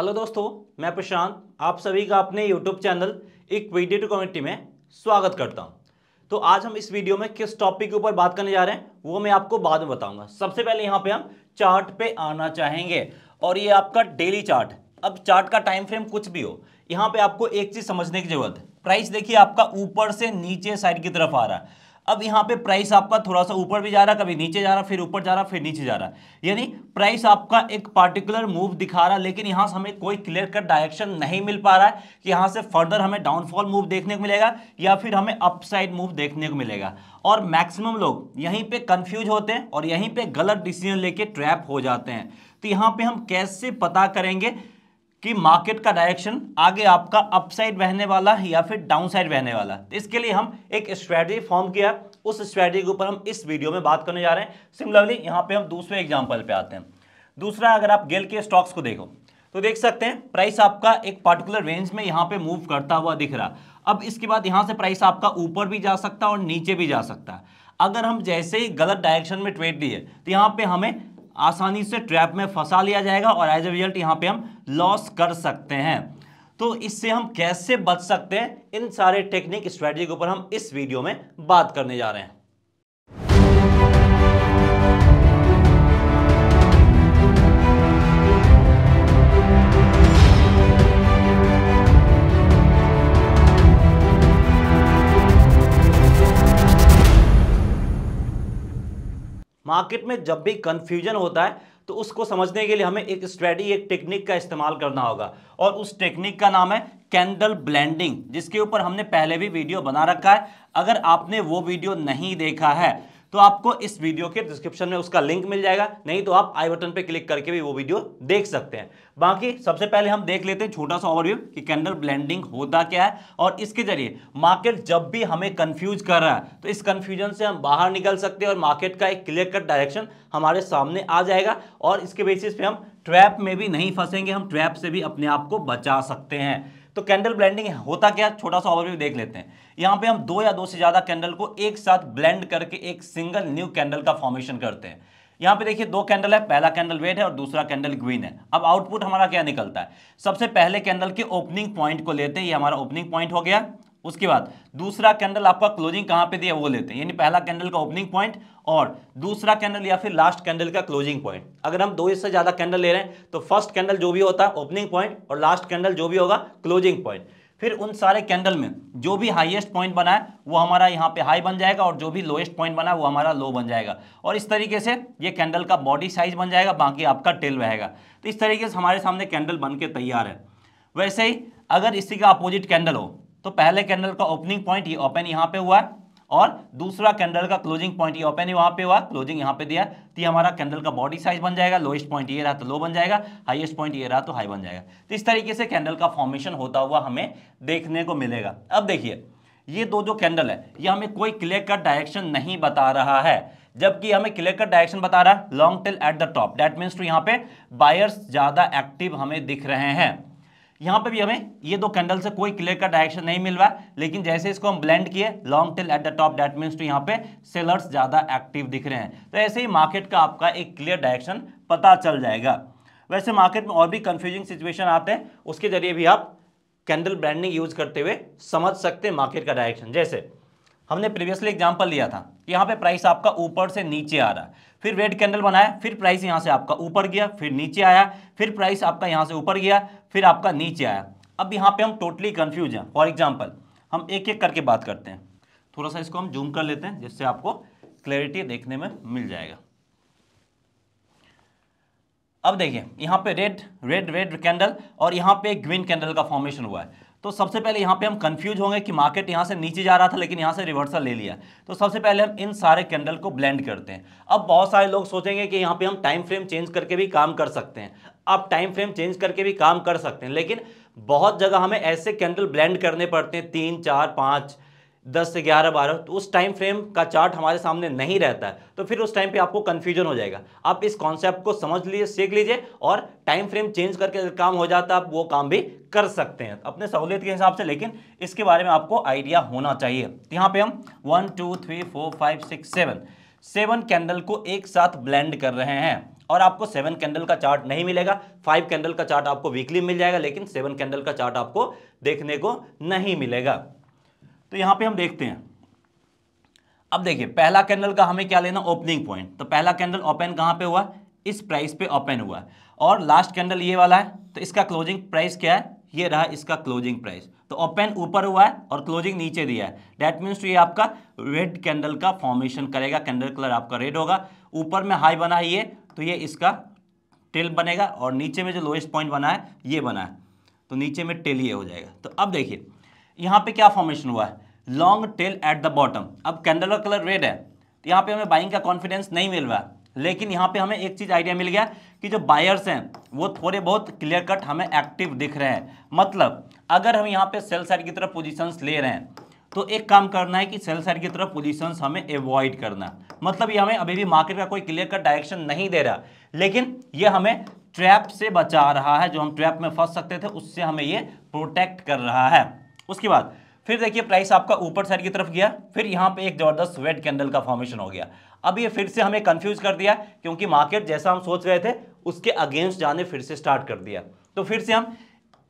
hello दोस्तों मैं प्रशांत आप सभी का अपने यूट्यूब चैनल एक वीडियो टू कम्युनिटी में स्वागत करता हूं तो आज हम इस वीडियो में किस टॉपिक के ऊपर बात करने जा रहे हैं वो मैं आपको बाद में बताऊंगा सबसे पहले यहाँ पे हम चार्ट पे आना चाहेंगे और ये आपका डेली चार्ट अब चार्ट का टाइम फ्रेम कुछ भी हो यहाँ पे आपको एक चीज़ समझने की जरूरत है प्राइस देखिए आपका ऊपर से नीचे साइड की तरफ आ रहा है अब यहाँ पे प्राइस आपका थोड़ा सा ऊपर भी जा रहा कभी नीचे जा रहा फिर ऊपर जा रहा फिर नीचे जा रहा यानी प्राइस आपका एक पार्टिकुलर मूव दिखा रहा लेकिन यहाँ से हमें कोई क्लियर कट डायरेक्शन नहीं मिल पा रहा है कि यहाँ से फर्दर हमें डाउनफॉल मूव देखने को मिलेगा या फिर हमें अपसाइड मूव देखने को मिलेगा और मैक्सिमम लोग यहीं पर कन्फ्यूज होते हैं और यहीं पर गलत डिसीजन लेके ट्रैप हो जाते हैं तो यहाँ पर हम कैसे पता करेंगे कि मार्केट का डायरेक्शन आगे आपका अपसाइड बहने वाला है या फिर डाउनसाइड बहने वाला तो इसके लिए हम एक स्ट्रेटजी फॉर्म किया उस स्ट्रेटजी के ऊपर हम इस वीडियो में बात करने जा रहे हैं सिमिलरली यहाँ पे हम दूसरे एग्जाम्पल पे आते हैं दूसरा अगर आप गेल के स्टॉक्स को देखो तो देख सकते हैं प्राइस आपका एक पर्टिकुलर रेंज में यहाँ पे मूव करता हुआ दिख रहा अब इसके बाद यहाँ से प्राइस आपका ऊपर भी जा सकता है और नीचे भी जा सकता है अगर हम जैसे ही गलत डायरेक्शन में ट्रेड लिए तो यहाँ पे हमें आसानी से ट्रैप में फंसा लिया जाएगा और एज ए रिजल्ट यहाँ पे हम लॉस कर सकते हैं तो इससे हम कैसे बच सकते हैं इन सारे टेक्निक स्ट्रैटेजी के ऊपर हम इस वीडियो में बात करने जा रहे हैं मार्केट में जब भी कन्फ्यूजन होता है तो उसको समझने के लिए हमें एक स्ट्रेटी एक टेक्निक का इस्तेमाल करना होगा और उस टेक्निक का नाम है कैंडल ब्लेंडिंग जिसके ऊपर हमने पहले भी वीडियो बना रखा है अगर आपने वो वीडियो नहीं देखा है तो आपको इस वीडियो के डिस्क्रिप्शन में उसका लिंक मिल जाएगा नहीं तो आप आई बटन पर क्लिक करके भी वो वीडियो देख सकते हैं बाकी सबसे पहले हम देख लेते हैं छोटा सा ओवरव्यू कि कैंडल ब्लेंडिंग होता क्या है और इसके जरिए मार्केट जब भी हमें कंफ्यूज कर रहा है तो इस कंफ्यूजन से हम बाहर निकल सकते हैं और मार्केट का एक क्लियर कट डायरेक्शन हमारे सामने आ जाएगा और इसके बेसिस पे हम ट्रैप में भी नहीं फंसेंगे हम ट्रैप से भी अपने आप को बचा सकते हैं तो कैंडल ब्लेंडिंग होता क्या छोटा सा ओवरव्यू देख लेते हैं यहां पे हम दो या दो से ज़्यादा कैंडल को एक साथ ब्लेंड करके एक सिंगल न्यू कैंडल का फॉर्मेशन करते हैं यहां पे देखिए दो कैंडल है पहला कैंडल रेड है और दूसरा कैंडल ग्रीन है अब आउटपुट हमारा क्या निकलता है सबसे पहले कैंडल के ओपनिंग पॉइंट को लेते हैं ये हमारा ओपनिंग पॉइंट हो गया उसके बाद दूसरा कैंडल आपका क्लोजिंग कहाँ पे दिया वो लेते हैं यानी पहला कैंडल का ओपनिंग पॉइंट और दूसरा कैंडल या फिर लास्ट कैंडल का क्लोजिंग पॉइंट अगर हम दो इससे ज़्यादा कैंडल ले रहे हैं तो फर्स्ट कैंडल जो भी होता है ओपनिंग पॉइंट और लास्ट कैंडल जो भी होगा क्लोजिंग पॉइंट फिर उन सारे कैंडल में जो भी हाईएस्ट पॉइंट बना है वो हमारा यहाँ पे हाई बन जाएगा और जो भी लोएस्ट पॉइंट बना है वो हमारा लो बन जाएगा और इस तरीके से ये कैंडल का बॉडी साइज बन जाएगा बाकी आपका टेल रहेगा तो इस तरीके से हमारे सामने कैंडल बन के तैयार है वैसे ही अगर इसी का अपोजिट कैंडल हो तो पहले कैंडल का ओपनिंग पॉइंट ये ओपन यहाँ पे हुआ है और दूसरा कैंडल का क्लोजिंग पॉइंट ये ओपन वहां पे हुआ क्लोजिंग यहाँ पे दिया तो हमारा कैंडल का बॉडी साइज बन जाएगा लोएस्ट पॉइंट ये रहा तो लो बन जाएगा हाईएस्ट पॉइंट ये रहा तो हाई बन जाएगा तो इस तरीके से कैंडल का फॉर्मेशन होता हुआ हमें देखने को मिलेगा अब देखिए ये दो जो कैंडल है ये हमें कोई क्लियर कट डायरेक्शन नहीं बता रहा है जबकि हमें क्लियर कट डायरेक्शन बता रहा है long tail at the top that means to यहाँ पे बायर्स ज़्यादा एक्टिव हमें दिख रहे हैं यहाँ पे भी हमें ये दो कैंडल से कोई क्लियर का डायरेक्शन नहीं मिल रहा है लेकिन जैसे इसको हम ब्लेंड किए long tail at the top that means to यहाँ पे सेलर्स ज़्यादा एक्टिव दिख रहे हैं तो ऐसे ही मार्केट का आपका एक क्लियर डायरेक्शन पता चल जाएगा वैसे मार्केट में और भी कंफ्यूजिंग सिचुएशन आते हैं उसके जरिए भी आप कैंडल ब्रांडिंग यूज करते हुए समझ सकते हैं मार्केट का डायरेक्शन जैसे हमने प्रीवियसली एग्जाम्पल लिया था यहाँ पे प्राइस आपका ऊपर से नीचे आ रहा है फिर रेड कैंडल बनाया फिर प्राइस यहाँ से आपका ऊपर गया फिर नीचे आया फिर प्राइस आपका यहाँ से ऊपर गया फिर आपका नीचे आया अब यहाँ पे हम टोटली कन्फ्यूज हैं फॉर एग्जाम्पल हम एक एक करके बात करते हैं थोड़ा सा इसको हम जूम कर लेते हैं जिससे आपको क्लैरिटी देखने में मिल जाएगा अब देखिए यहाँ पे रेड रेड रेड कैंडल और यहाँ पे ग्रीन कैंडल का फॉर्मेशन हुआ है तो सबसे पहले यहाँ पे हम कंफ्यूज होंगे कि मार्केट यहाँ से नीचे जा रहा था लेकिन यहाँ से रिवर्सल ले लिया तो सबसे पहले हम इन सारे कैंडल को ब्लेंड करते हैं अब बहुत सारे लोग सोचेंगे कि यहाँ पे हम टाइम फ्रेम चेंज करके भी काम कर सकते हैं आप टाइम फ्रेम चेंज करके भी काम कर सकते हैं लेकिन बहुत जगह हमें ऐसे कैंडल ब्लेंड करने पड़ते हैं तीन चार पाँच दस से ग्यारह बारह तो उस टाइम फ्रेम का चार्ट हमारे सामने नहीं रहता है तो फिर उस टाइम पे आपको कन्फ्यूजन हो जाएगा आप इस कॉन्सेप्ट को समझ लीजिए सीख लीजिए और टाइम फ्रेम चेंज करके काम हो जाता है आप वो काम भी कर सकते हैं अपने सहूलियत के हिसाब से लेकिन इसके बारे में आपको आइडिया होना चाहिए तो यहाँ पर हम one two three four five six seven seven candle को एक साथ ब्लेंड कर रहे हैं और आपको सेवन कैंडल का चार्ट नहीं मिलेगा फाइव कैंडल का चार्ट आपको वीकली मिल जाएगा लेकिन सेवन कैंडल का चार्ट आपको देखने को नहीं मिलेगा तो यहाँ पे हम देखते हैं अब देखिए पहला कैंडल का हमें क्या लेना ओपनिंग पॉइंट तो पहला कैंडल ओपन कहाँ पे हुआ इस प्राइस पे ओपन हुआ और लास्ट कैंडल ये वाला है तो इसका क्लोजिंग प्राइस क्या है ये रहा इसका क्लोजिंग प्राइस तो ओपन ऊपर हुआ है और क्लोजिंग नीचे दिया है डेट मीन्स ये आपका रेड कैंडल का फॉर्मेशन करेगा कैंडल कलर आपका रेड होगा ऊपर में हाई बना है ये तो ये इसका टेल बनेगा और नीचे में जो लोएस्ट पॉइंट बना है ये बना है तो नीचे में टेल ये हो जाएगा तो अब देखिए यहाँ पे क्या फॉर्मेशन हुआ है long tail at the bottom अब कैंडल का कलर रेड है तो यहाँ पे हमें बाइंग का कॉन्फिडेंस नहीं मिल रहा लेकिन यहाँ पे हमें एक चीज़ आइडिया मिल गया कि जो बायर्स हैं वो थोड़े बहुत क्लियर कट हमें एक्टिव दिख रहे हैं मतलब अगर हम यहाँ पे सेल साइड की तरफ पोजीशंस ले रहे हैं तो एक काम करना है कि सेल साइड की तरफ पोजीशंस हमें अवॉइड करना मतलब ये हमें अभी भी मार्केट का कोई क्लियर कट डायरेक्शन नहीं दे रहा लेकिन ये हमें ट्रैप से बचा रहा है जो हम ट्रैप में फंस सकते थे उससे हमें ये प्रोटेक्ट कर रहा है उसके बाद फिर देखिए प्राइस आपका ऊपर साइड की तरफ गया फिर यहाँ पे एक जबरदस्त वेट कैंडल का फॉर्मेशन हो गया अब ये फिर से हमें कंफ्यूज कर दिया क्योंकि मार्केट जैसा हम सोच रहे थे उसके अगेंस्ट जाने फिर से स्टार्ट कर दिया तो फिर से हम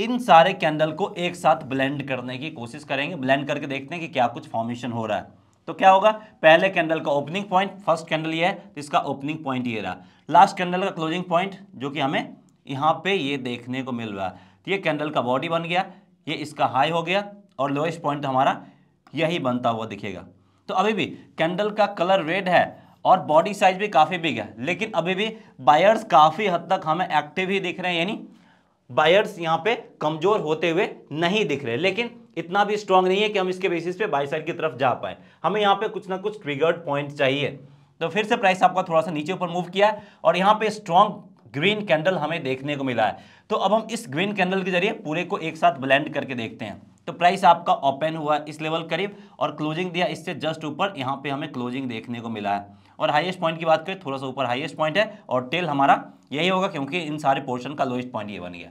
इन सारे कैंडल को एक साथ ब्लेंड करने की कोशिश करेंगे ब्लेंड करके देखते हैं कि क्या कुछ फॉर्मेशन हो रहा है तो क्या होगा पहले कैंडल का ओपनिंग पॉइंट फर्स्ट कैंडल ये है तो इसका ओपनिंग पॉइंट ये रहा लास्ट कैंडल का क्लोजिंग पॉइंट जो कि हमें यहाँ पे ये देखने को मिल रहा है तो ये कैंडल का बॉडी बन गया ये इसका हाई हो गया और लोएस्ट पॉइंट हमारा यही बनता हुआ दिखेगा तो अभी भी कैंडल का कलर रेड है और बॉडी साइज भी काफ़ी बिग है लेकिन अभी भी बायर्स काफ़ी हद तक हमें एक्टिव ही दिख रहे हैं यानी बायर्स यहाँ पे कमज़ोर होते हुए नहीं दिख रहे लेकिन इतना भी स्ट्रांग नहीं है कि हम इसके बेसिस पे बाई साइड की तरफ जा पाए हमें यहाँ पे कुछ ना कुछ ट्रिगर्ड पॉइंट चाहिए तो फिर से प्राइस आपका थोड़ा सा नीचे ऊपर मूव किया है और यहाँ पे स्ट्रांग ग्रीन कैंडल हमें देखने को मिला है तो अब हम इस ग्रीन कैंडल के जरिए पूरे को एक साथ ब्लेंड करके देखते हैं तो प्राइस आपका ओपन हुआ इस लेवल करीब और क्लोजिंग दिया इससे जस्ट ऊपर यहाँ पे हमें क्लोजिंग देखने को मिला है और हाईएस्ट पॉइंट की बात करें थोड़ा सा ऊपर हाईएस्ट पॉइंट है और टेल हमारा यही होगा क्योंकि इन सारे पोर्शन का लोएस्ट पॉइंट ये बन गया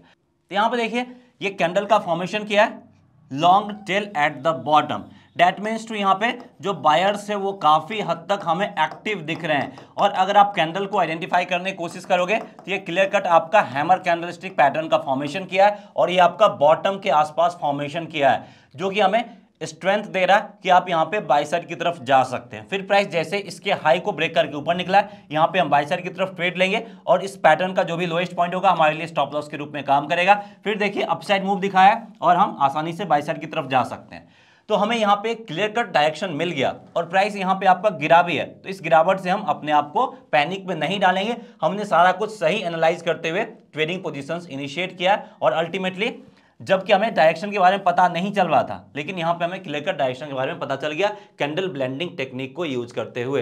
तो यहाँ पे देखिए ये कैंडल का फॉर्मेशन किया है long tail at the bottom that means to यहाँ पे जो बायर्स है वो काफ़ी हद तक हमें एक्टिव दिख रहे हैं और अगर आप कैंडल को आइडेंटिफाई करने की कोशिश करोगे तो ये क्लियर कट आपका हैमर स्टिक पैटर्न का फॉर्मेशन किया है और ये आपका बॉटम के आसपास फॉर्मेशन किया है जो कि हमें स्ट्रेंथ दे रहा है कि आप यहाँ पे बाई साइड की तरफ जा सकते हैं फिर प्राइस जैसे इसके हाई को ब्रेक करके ऊपर निकला है यहाँ पे हम बाई साइड की तरफ ट्रेड लेंगे और इस पैटर्न का जो भी लोएस्ट पॉइंट होगा हमारे लिए स्टॉप लॉस के रूप में काम करेगा फिर देखिए अपसाइड मूव दिखाया और हम आसानी से बाई साइड की तरफ जा सकते हैं तो हमें यहाँ पे क्लियर कट डायरेक्शन मिल गया और प्राइस यहाँ पे आपका गिरा भी है तो इस गिरावट से हम अपने आप को पैनिक में नहीं डालेंगे हमने सारा कुछ सही एनालाइज करते हुए ट्रेडिंग पोजिशन इनिशिएट किया और अल्टीमेटली जबकि हमें डायरेक्शन के बारे में पता नहीं चल रहा था लेकिन यहाँ पे हमें क्लियर कट डायरेक्शन के बारे में पता चल गया कैंडल ब्लैंडिंग टेक्निक को यूज करते हुए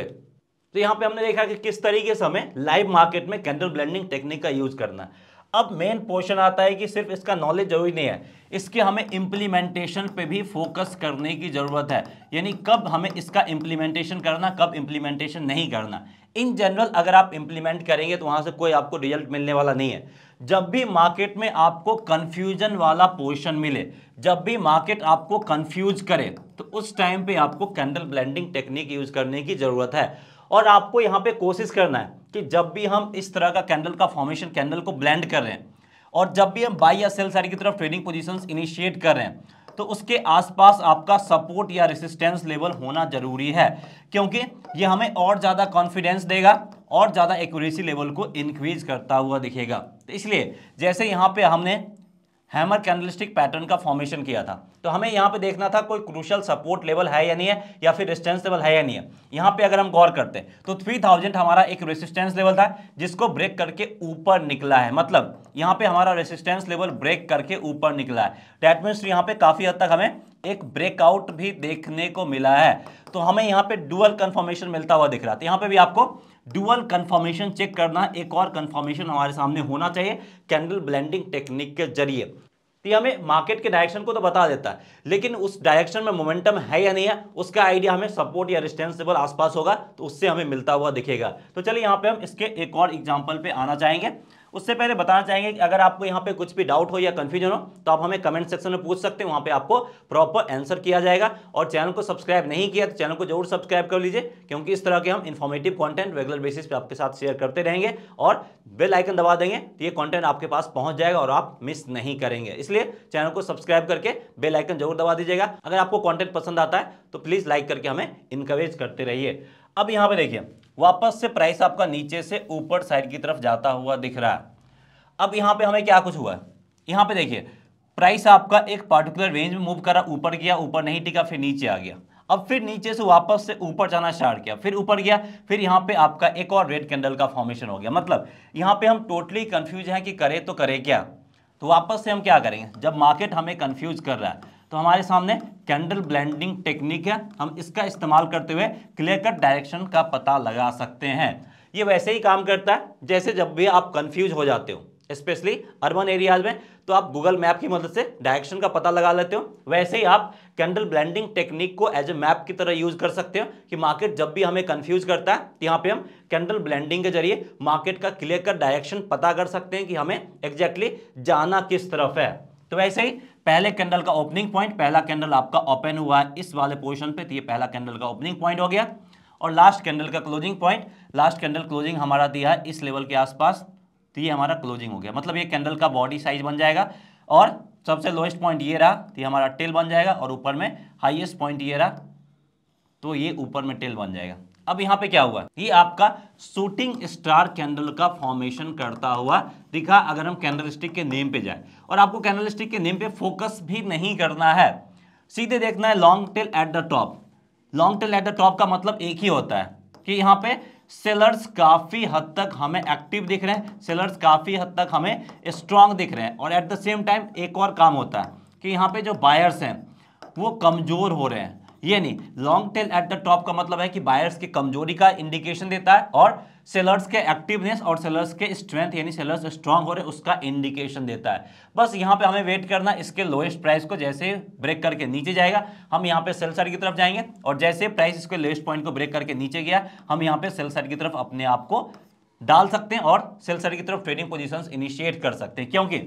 तो यहाँ पे हमने देखा कि किस तरीके से हमें लाइव मार्केट में कैंडल ब्लेंडिंग टेक्निक का यूज करना है अब मेन पोर्शन आता है कि सिर्फ इसका नॉलेज जरूरी नहीं है इसके हमें इम्प्लीमेंटेशन पे भी फोकस करने की ज़रूरत है यानी कब हमें इसका इम्प्लीमेंटेशन करना कब इम्प्लीमेंटेशन नहीं करना इन जनरल अगर आप इम्प्लीमेंट करेंगे तो वहाँ से कोई आपको रिजल्ट मिलने वाला नहीं है जब भी मार्केट में आपको कन्फ्यूजन वाला पोर्शन मिले जब भी मार्केट आपको कन्फ्यूज करे तो उस टाइम पर आपको कैंडल ब्लेंडिंग टेक्निक यूज़ करने की ज़रूरत है और आपको यहाँ पे कोशिश करना है कि जब भी हम इस तरह का कैंडल का फॉर्मेशन कैंडल को ब्लेंड कर रहे हैं और जब भी हम बाई या सेल सारी की तरफ ट्रेडिंग पोजिशन इनिशिएट कर रहे हैं तो उसके आसपास आपका सपोर्ट या रेसिस्टेंस लेवल होना जरूरी है क्योंकि ये हमें और ज़्यादा कॉन्फिडेंस देगा और ज़्यादा एक्यूरेसी लेवल को इंक्रीज करता हुआ दिखेगा तो इसलिए जैसे यहाँ पे हमने हैमर कैनलिस्टिक पैटर्न का फॉर्मेशन किया था तो हमें यहाँ पे देखना था कोई क्रूशल सपोर्ट लेवल है या नहीं है या फिर रेजिस्टेंस लेवल है या नहीं है यहाँ पे अगर हम गौर करते हैं तो 3000 हमारा एक रेजिस्टेंस लेवल था जिसको ब्रेक करके ऊपर निकला है मतलब यहाँ पे हमारा रेजिस्टेंस लेवल ब्रेक करके ऊपर निकला है डैट मीन्स यहाँ पे काफ़ी हद तक हमें एक ब्रेकआउट भी देखने को मिला है तो हमें यहाँ पे डुअल कंफर्मेशन मिलता हुआ दिख रहा था तो यहाँ पे भी आपको डुअल कंफर्मेशन चेक करना एक और कंफर्मेशन हमारे सामने होना चाहिए कैंडल ब्लेंडिंग टेक्निक के जरिए तो हमें मार्केट के डायरेक्शन को तो बता देता है लेकिन उस डायरेक्शन में मोमेंटम है या नहीं है उसका आइडिया हमें सपोर्ट या रिस्टेंस लेवल आसपास होगा तो उससे हमें मिलता हुआ दिखेगा तो चलिए यहाँ पे हम इसके एक और एग्जाम्पल पे आना चाहेंगे उससे पहले बताना चाहेंगे कि अगर आपको यहाँ पे कुछ भी डाउट हो या कन्फ्यूजन हो तो आप हमें कमेंट सेक्शन में पूछ सकते हैं वहाँ पे आपको प्रॉपर आंसर किया जाएगा और चैनल को सब्सक्राइब नहीं किया तो चैनल को जरूर सब्सक्राइब कर लीजिए क्योंकि इस तरह के हम इन्फॉर्मेटिव कॉन्टेंट रेगुलर बेसिस पर आपके साथ शेयर करते रहेंगे और बेल आइकन दबा देंगे तो ये कॉन्टेंट आपके पास पहुँच जाएगा और आप मिस नहीं करेंगे इसलिए चैनल को सब्सक्राइब करके बेल आइकन जरूर दबा दीजिएगा अगर आपको कॉन्टेंट पसंद आता है तो प्लीज़ लाइक करके हमें इंकरेज करते रहिए अब यहाँ पे देखिए वापस से प्राइस आपका नीचे से ऊपर साइड की तरफ जाता हुआ दिख रहा है अब यहाँ पे हमें क्या कुछ हुआ है यहाँ पे देखिए प्राइस आपका एक पार्टिकुलर रेंज में मूव करा ऊपर गया ऊपर नहीं टिका फिर नीचे आ गया अब फिर नीचे से वापस से ऊपर जाना स्टार्ट किया फिर ऊपर गया फिर यहाँ पे आपका एक और रेड कैंडल का फॉर्मेशन हो गया मतलब यहाँ पे हम टोटली कंफ्यूज हैं कि करे तो करे क्या तो वापस से हम क्या करेंगे जब मार्केट हमें कंफ्यूज कर रहा है तो हमारे सामने कैंडल ब्लेंडिंग टेक्निक है हम इसका इस्तेमाल करते हुए क्लियर कट डायरेक्शन का पता लगा सकते हैं ये वैसे ही काम करता है जैसे जब भी आप कंफ्यूज हो जाते हो स्पेशली अर्बन एरियाज में तो आप गूगल मैप की मदद से डायरेक्शन का पता लगा लेते हो वैसे ही आप कैंडल ब्लेंडिंग टेक्निक को एज ए मैप की तरह यूज कर सकते हो कि मार्केट जब भी हमें कंफ्यूज करता है तो यहाँ पे हम कैंडल ब्लेंडिंग के जरिए मार्केट का क्लियर कर डायरेक्शन पता कर सकते हैं कि हमें एग्जैक्टली exactly जाना किस तरफ है तो वैसे ही पहले कैंडल का ओपनिंग पॉइंट पहला कैंडल आपका ओपन हुआ है इस वाले पोजिशन पे तो ये पहला कैंडल का ओपनिंग पॉइंट हो गया और लास्ट कैंडल का closing point last candle closing हमारा दिया है इस लेवल के आसपास तो ये हमारा क्लोजिंग हो गया मतलब ये कैंडल का बॉडी साइज बन जाएगा और सबसे लोएस्ट पॉइंट ये रहा तो ये हमारा टेल बन जाएगा और ऊपर में हाईएस्ट पॉइंट ये रहा तो ये ऊपर में टेल बन जाएगा अब यहाँ पे क्या हुआ ये आपका शूटिंग स्टार कैंडल का फॉर्मेशन करता हुआ दिखा अगर हम कैंडल स्टिक के नेम पे जाए और आपको कैंडल स्टिक के नेम पे फोकस भी नहीं करना है सीधे देखना है long tail at the top long tail at the top का मतलब एक ही होता है कि यहाँ पे सेलर्स काफ़ी हद तक हमें एक्टिव दिख रहे हैं सेलर्स काफ़ी हद तक हमें स्ट्रांग दिख रहे हैं और एट द सेम टाइम एक और काम होता है कि यहाँ पे जो बायर्स हैं वो कमज़ोर हो रहे हैं ये नहीं long tail at the top का मतलब है कि बायर्स की कमजोरी का इंडिकेशन देता है और सेलर्स के एक्टिवनेस और सेलर्स के स्ट्रेंथ यानी सेलर्स स्ट्रांग हो रहे उसका इंडिकेशन देता है बस यहाँ पे हमें वेट करना इसके लोएस्ट प्राइस को जैसे ब्रेक करके नीचे जाएगा हम यहाँ पे सेल साइड की तरफ जाएंगे और जैसे प्राइस इसके लोएस्ट पॉइंट को ब्रेक करके नीचे गया हम यहाँ पे सेल साइड की तरफ अपने आप को डाल सकते हैं और सेल साइड की तरफ ट्रेडिंग पोजिशन इनिशिएट कर सकते हैं क्योंकि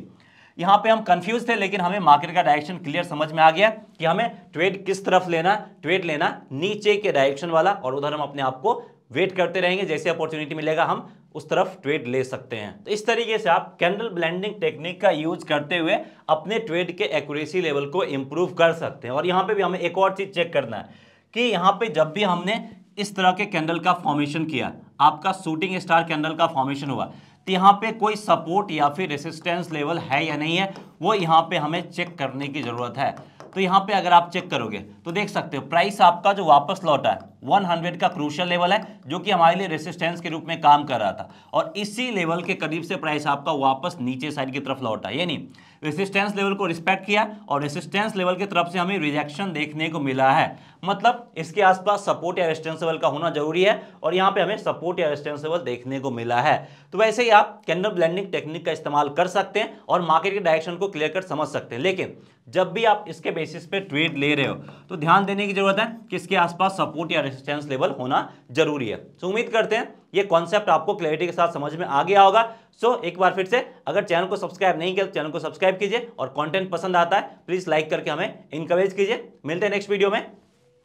यहां पे हम कंफ्यूज थे लेकिन हमें मार्केट का डायरेक्शन क्लियर समझ में आ गया कि हमें ट्रेड किस तरफ लेना ट्रेड लेना नीचे के डायरेक्शन वाला और उधर हम अपने आप को वेट करते रहेंगे जैसे अपॉर्चुनिटी मिलेगा हम उस तरफ ट्रेड ले सकते हैं तो इस तरीके से आप कैंडल ब्लेंडिंग टेक्निक का यूज करते हुए अपने ट्रेड के एक्यूरेसी लेवल को इंप्रूव कर सकते हैं और यहाँ पे भी हमें एक और चीज़ चेक करना है कि यहाँ पे जब भी हमने इस तरह के कैंडल का फॉर्मेशन किया आपका शूटिंग स्टार कैंडल का फॉर्मेशन हुआ तो यहाँ पे कोई सपोर्ट या फिर रेसिस्टेंस लेवल है या नहीं है वो यहाँ पे हमें चेक करने की ज़रूरत है तो यहाँ पे अगर आप चेक करोगे तो देख सकते हो प्राइस आपका जो वापस लौटा है 100 का क्रूशल लेवल है जो कि हमारे लिए रेसिस्टेंस के रूप में काम कर रहा था और इसी लेवल के करीब से प्राइस आपका वापस नीचे साइड की तरफ लौटा यानी नहीं रेसिस्टेंस लेवल को रिस्पेक्ट किया और रेसिस्टेंस लेवल की तरफ से हमें रिजेक्शन देखने को मिला है मतलब इसके आसपास सपोर्ट या रेस्टेंस लेवल का होना जरूरी है और यहाँ पे हमें सपोर्ट या रेस्टेंस लेवल देखने को मिला है तो वैसे ही आप कैंडल ब्लैंडिंग टेक्निक का इस्तेमाल कर सकते हैं और मार्केट के डायरेक्शन को क्लियर कर समझ सकते हैं लेकिन जब भी आप इसके बेसिस पे ट्रेड ले रहे हो तो ध्यान देने की जरूरत है कि इसके आसपास सपोर्ट या रेसिस्टेंस लेवल होना जरूरी है तो उम्मीद करते हैं ये कॉन्सेप्ट आपको क्लैरिटी के साथ समझ में आ गया होगा सो so, एक बार फिर से अगर चैनल को सब्सक्राइब नहीं किया तो चैनल को सब्सक्राइब कीजिए और कंटेंट पसंद आता है प्लीज़ लाइक करके हमें इंकरेज कीजिए मिलते हैं नेक्स्ट वीडियो में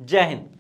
जय हिंद